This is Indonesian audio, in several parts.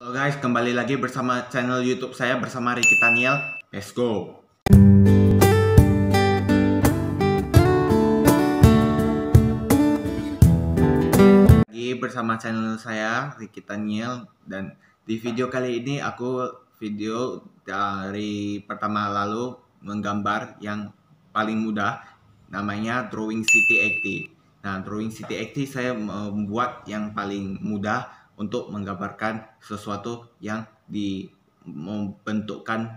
Halo guys, kembali lagi bersama channel YouTube saya bersama Ricky Taniel. Let's go. Lagi bersama channel saya Ricky Taniel dan di video kali ini aku video dari pertama lalu menggambar yang paling mudah namanya drawing city Active. Nah, drawing city Active saya membuat yang paling mudah untuk menggambarkan sesuatu yang di membentukkan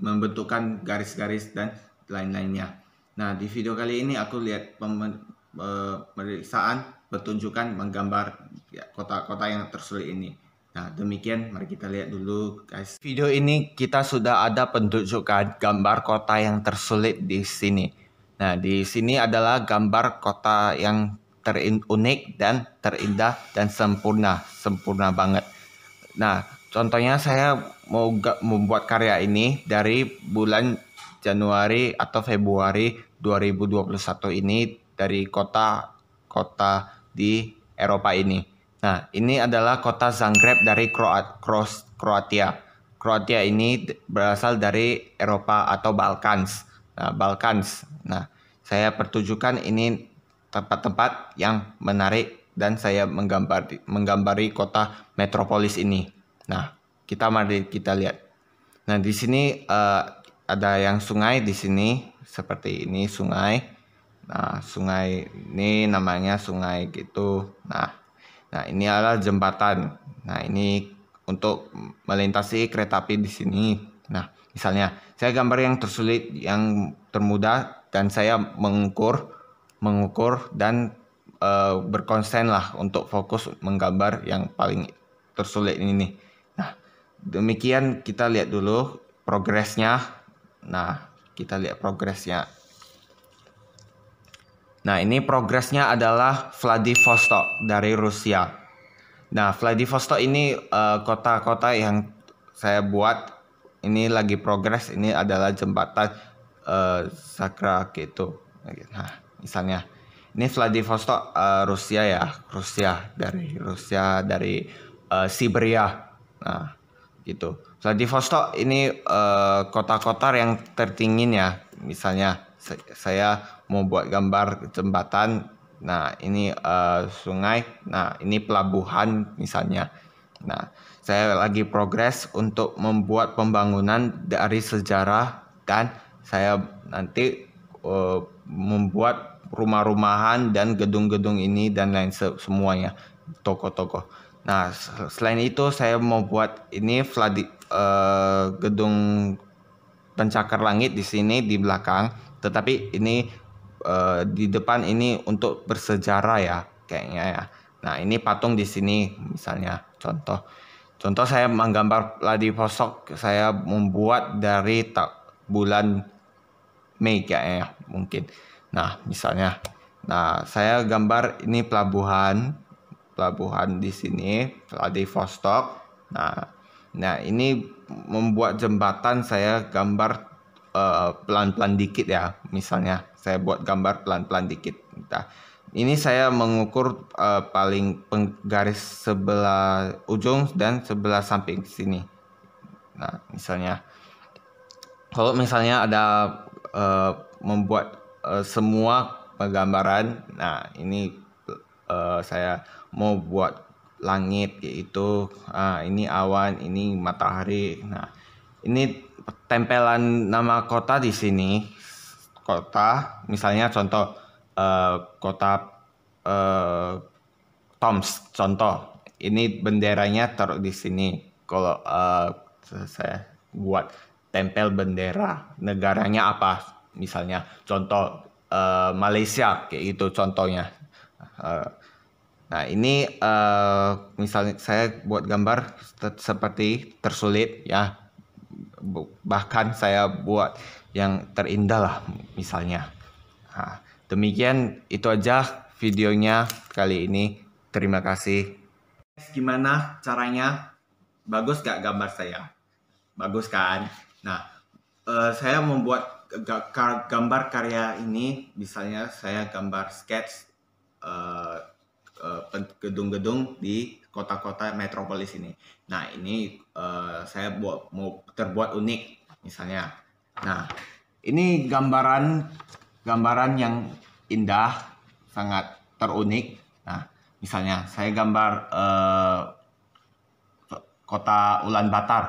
membentukkan garis-garis dan lain-lainnya. Nah, di video kali ini aku lihat e, pemeriksaan pertunjukan menggambar ya, kota-kota yang tersulit ini. Nah, demikian mari kita lihat dulu guys. Video ini kita sudah ada pertunjukan gambar kota yang tersulit di sini. Nah, di sini adalah gambar kota yang terunik dan terindah dan sempurna sempurna banget nah contohnya saya mau membuat karya ini dari bulan Januari atau Februari 2021 ini dari kota kota di Eropa ini nah ini adalah kota Zagreb dari Kroat Kros, Kroatia Kroatia ini berasal dari Eropa atau Balkans nah Balkans nah saya pertunjukan ini tempat-tempat yang menarik dan saya menggambar menggambari kota metropolis ini. Nah, kita mari kita lihat. Nah, di sini uh, ada yang sungai di sini seperti ini sungai. Nah, sungai ini namanya sungai gitu. Nah, nah ini adalah jembatan. Nah, ini untuk melintasi kereta api di sini. Nah, misalnya saya gambar yang tersulit, yang termudah dan saya mengukur mengukur dan uh, berkonsen lah untuk fokus menggambar yang paling tersulit ini nih. Nah, demikian kita lihat dulu progresnya. Nah, kita lihat progresnya. Nah, ini progresnya adalah Vladivostok dari Rusia. Nah, Vladivostok ini eh, kota-kota uh, yang saya buat ini lagi progres ini adalah jembatan uh, eh, sakra nah, gitu. Nah, misalnya ini Vladivostok uh, Rusia ya Rusia dari Rusia dari uh, Siberia nah gitu Vladivostok ini kota eh, kota-kota yang tertingin ya misalnya saya mau buat gambar jembatan nah ini uh, sungai nah ini pelabuhan misalnya nah saya lagi progres untuk membuat pembangunan dari sejarah dan saya nanti uh, membuat rumah-rumahan dan gedung-gedung ini dan lain semuanya toko-toko. Nah selain itu saya mau buat ini Vladi, uh, gedung pencakar langit di sini di belakang, tetapi ini uh, di depan ini untuk bersejarah ya kayaknya ya. Nah ini patung di sini misalnya contoh. Contoh saya menggambar Vladivostok saya membuat dari bulan Mei kayaknya ya, mungkin. Nah, misalnya, nah saya gambar ini pelabuhan, pelabuhan di sini, Vladivostok. Nah, nah ini membuat jembatan saya gambar eh, pelan-pelan uh, dikit ya, misalnya saya buat gambar pelan-pelan dikit. Nah, ini saya mengukur uh, paling penggaris sebelah ujung dan sebelah samping sini. Nah, misalnya, kalau misalnya ada uh, membuat Eh, semua penggambaran. Nah, ini uh, saya mau buat langit yaitu uh, ini awan, ini matahari. Nah, ini tempelan nama kota di sini. Kota, misalnya contoh uh, kota uh, Toms contoh. Ini benderanya taruh di sini. Kalau uh, saya buat tempel bendera negaranya apa misalnya contoh uh, Malaysia kayak gitu contohnya uh, nah ini uh, eh, misalnya saya buat gambar seperti tersulit ya bahkan saya buat yang terindah lah misalnya nah, demikian itu aja videonya kali ini terima kasih gimana caranya bagus gak gambar saya bagus kan nah uh, saya membuat gambar karya ini misalnya saya gambar sketch uh, gedung-gedung di kota-kota metropolis ini. Nah ini uh, saya buat mau terbuat unik misalnya. Nah ini gambaran gambaran yang indah sangat terunik. Nah misalnya saya gambar uh, kota Ulan uh,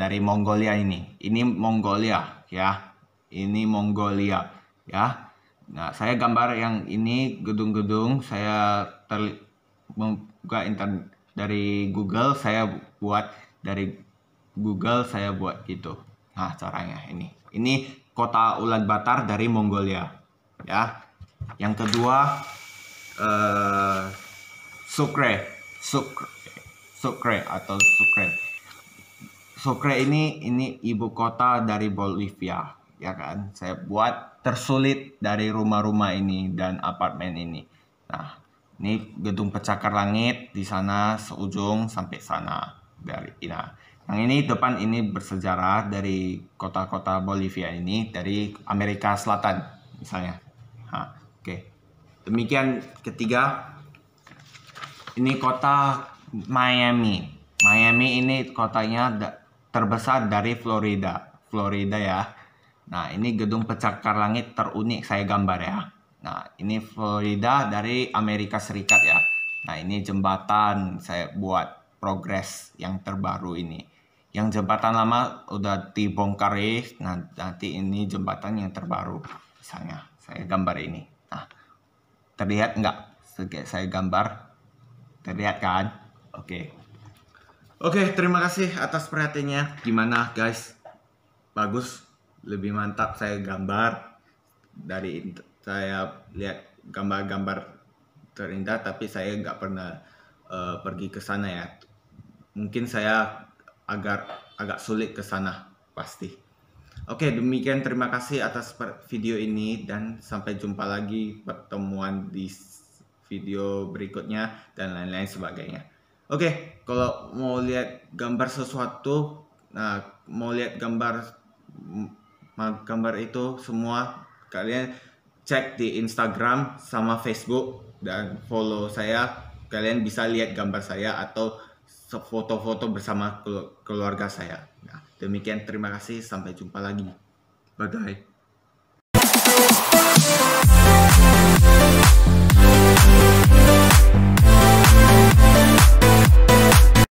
dari Mongolia ini. Ini Mongolia ya ini Mongolia ya. Nah, saya gambar yang ini gedung-gedung saya ter membuka internet dari Google, saya buat dari Google saya buat gitu. Nah, caranya ini. Ini kota Batar dari Mongolia ya. Yang kedua uh, eh, Sukre, Sukre, Sukre atau Sukre. Sukre ini ini ibu kota dari Bolivia ya kan saya buat tersulit dari rumah-rumah ini dan apartemen ini nah ini gedung pecakar langit di sana seujung sampai sana dari nah yang ini depan ini bersejarah dari kota-kota Bolivia ini dari Amerika Selatan misalnya oke okay. demikian ketiga ini kota Miami Miami ini kotanya terbesar dari Florida Florida ya Nah, ini gedung pencakar langit terunik saya gambar ya. Nah, ini Florida dari Amerika Serikat ya. Nah, ini jembatan saya buat progres yang terbaru ini. Yang jembatan lama udah dibongkar ya. Nah, nanti ini jembatan yang terbaru. Misalnya, saya gambar ini. Nah, terlihat nggak? Saya gambar. Terlihat kan? Oke. Okay. Oke, okay, terima kasih atas perhatiannya. Gimana, guys? Bagus? lebih mantap saya gambar dari saya lihat gambar-gambar terindah tapi saya nggak pernah uh, pergi ke sana ya mungkin saya agar agak sulit ke sana pasti oke demikian terima kasih atas video ini dan sampai jumpa lagi pertemuan di video berikutnya dan lain-lain sebagainya oke kalau mau lihat gambar sesuatu nah mau lihat gambar gambar itu semua kalian cek di Instagram sama Facebook dan follow saya kalian bisa lihat gambar saya atau foto-foto bersama keluarga saya nah, demikian terima kasih sampai jumpa lagi bye bye